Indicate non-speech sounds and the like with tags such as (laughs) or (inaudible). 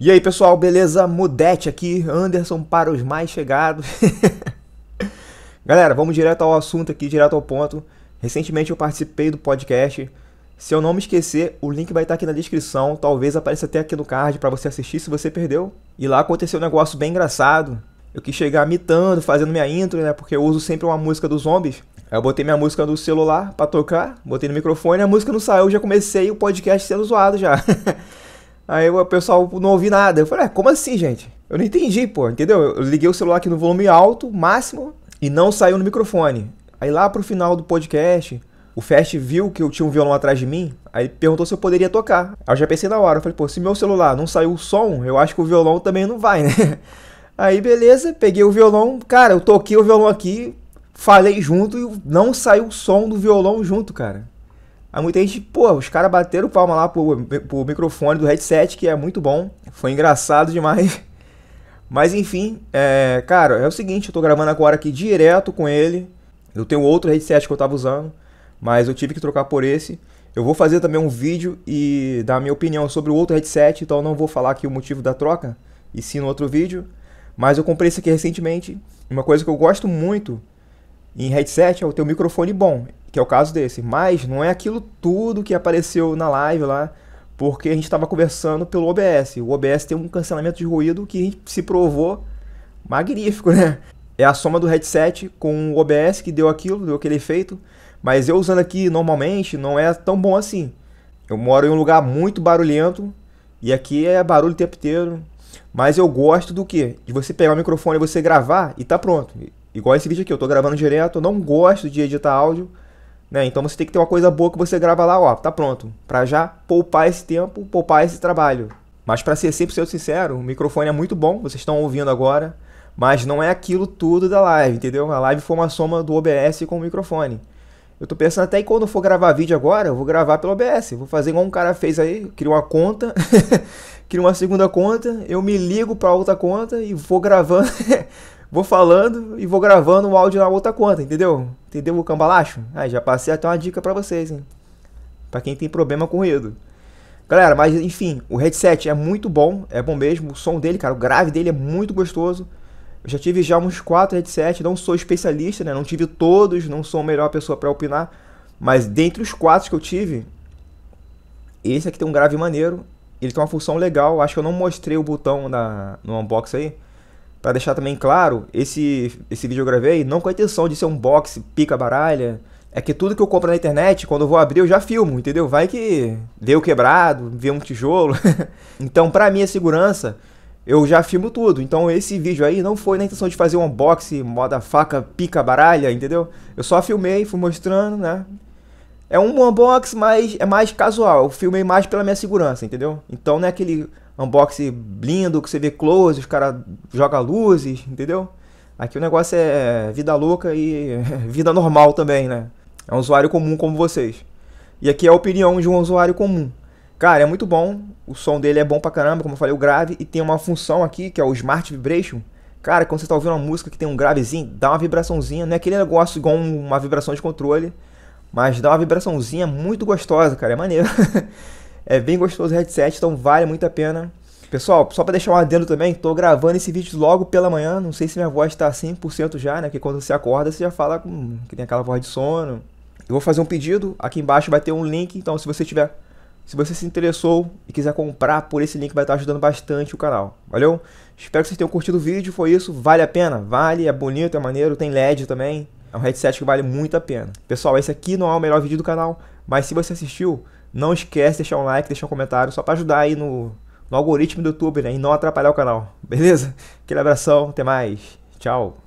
E aí pessoal, beleza? Mudete aqui, Anderson para os mais chegados. (laughs) Galera, vamos direto ao assunto aqui, direto ao ponto. Recentemente eu participei do podcast. Se eu não me esquecer, o link vai estar aqui na descrição, talvez apareça até aqui no card para você assistir se você perdeu. E lá aconteceu um negócio bem engraçado. Eu quis chegar mitando, fazendo minha intro, né? Porque eu uso sempre uma música dos zombies. Aí eu botei minha música no celular para tocar, botei no microfone, a música não saiu, já comecei o podcast sendo zoado já. (laughs) Aí o pessoal não ouvi nada. Eu falei, é, como assim, gente? Eu não entendi, pô, entendeu? Eu liguei o celular aqui no volume alto, máximo, e não saiu no microfone. Aí lá pro final do podcast, o Fast viu que eu tinha um violão atrás de mim, aí perguntou se eu poderia tocar. Aí eu já pensei na hora, eu falei, pô, se meu celular não saiu o som, eu acho que o violão também não vai, né? (laughs) Aí beleza, peguei o violão, cara, eu toquei o violão aqui, falei junto e não saiu o som do violão junto, cara. Aí muita gente, pô, os caras bateram palma lá pro, pro microfone do headset, que é muito bom. Foi engraçado demais. (laughs) Mas enfim, é, cara, é o seguinte, eu tô gravando agora aqui direto com ele. Eu tenho outro headset que eu tava usando, mas eu tive que trocar por esse. Eu vou fazer também um vídeo e dar a minha opinião sobre o outro headset, então não vou falar aqui o motivo da troca, e sim no outro vídeo. Mas eu comprei esse aqui recentemente. Uma coisa que eu gosto muito em headset é o teu microfone bom que é o caso desse. Mas não é aquilo tudo que apareceu na live lá, porque a gente estava conversando pelo OBS. O OBS tem um cancelamento de ruído que se provou magnífico, né? É a soma do headset com o OBS que deu aquilo, deu aquele efeito. Mas eu usando aqui normalmente não é tão bom assim. Eu moro em um lugar muito barulhento e aqui é barulho o tempo inteiro. Mas eu gosto do que? De você pegar o microfone e você gravar e tá pronto. Igual esse vídeo aqui, eu tô gravando direto, eu não gosto de editar áudio. Né? Então você tem que ter uma coisa boa que você grava lá, ó, tá pronto. Para já poupar esse tempo, poupar esse trabalho. Mas para ser sempre sincero, o microfone é muito bom, vocês estão ouvindo agora, mas não é aquilo tudo da live, entendeu? A live foi uma soma do OBS com o microfone. Eu tô pensando até que quando eu for gravar vídeo agora, eu vou gravar pelo OBS. Vou fazer igual um cara fez aí, cria uma conta, (laughs) cria uma segunda conta, eu me ligo para outra conta e vou gravando, (laughs) vou falando e vou gravando o áudio na outra conta, entendeu? Entendeu o cambalacho? Aí ah, já passei até uma dica para vocês, hein? Para quem tem problema com ruído. Galera, mas enfim, o headset é muito bom, é bom mesmo. O som dele, cara, o grave dele é muito gostoso. Eu já tive já uns 4 headsets, não sou especialista, né? Não tive todos, não sou a melhor pessoa para opinar. Mas dentre os quatro que eu tive, esse aqui tem um grave maneiro. Ele tem uma função legal. Acho que eu não mostrei o botão na, no unboxing. aí. Para deixar também claro, esse, esse vídeo eu gravei não com a intenção de ser um box pica baralha. É que tudo que eu compro na internet, quando eu vou abrir, eu já filmo, entendeu? Vai que vê o quebrado, vê um tijolo. (laughs) então, pra minha segurança, eu já filmo tudo. Então, esse vídeo aí não foi na intenção de fazer um unboxing, moda faca, pica, baralha, entendeu? Eu só filmei, fui mostrando, né? É um unboxing, mas é mais casual. Eu filmei mais pela minha segurança, entendeu? Então, não é aquele é unboxing lindo, que você vê close, os caras jogam luzes, entendeu? Aqui o negócio é vida louca e (laughs) vida normal também, né? É um usuário comum como vocês. E aqui é a opinião de um usuário comum. Cara, é muito bom, o som dele é bom pra caramba, como eu falei, o grave, e tem uma função aqui que é o Smart Vibration. Cara, quando você tá ouvindo uma música que tem um gravezinho, dá uma vibraçãozinha, não é aquele negócio igual uma vibração de controle, mas dá uma vibraçãozinha muito gostosa, cara, é maneiro. (laughs) É bem gostoso o headset, então vale muito a pena. Pessoal, só para deixar um adendo também, estou gravando esse vídeo logo pela manhã, não sei se minha voz tá 100% já, né? Que quando você acorda, você já fala com que tem aquela voz de sono. Eu vou fazer um pedido, aqui embaixo vai ter um link, então se você tiver se você se interessou e quiser comprar por esse link, vai estar tá ajudando bastante o canal. Valeu? Espero que vocês tenham curtido o vídeo. Foi isso. Vale a pena? Vale, é bonito, é maneiro, tem LED também. É um headset que vale muito a pena. Pessoal, esse aqui não é o melhor vídeo do canal, mas se você assistiu, não esquece de deixar um like, deixar um comentário, só para ajudar aí no, no algoritmo do YouTube, né? E não atrapalhar o canal, (laughs) beleza? Aquele abração, até mais. Tchau.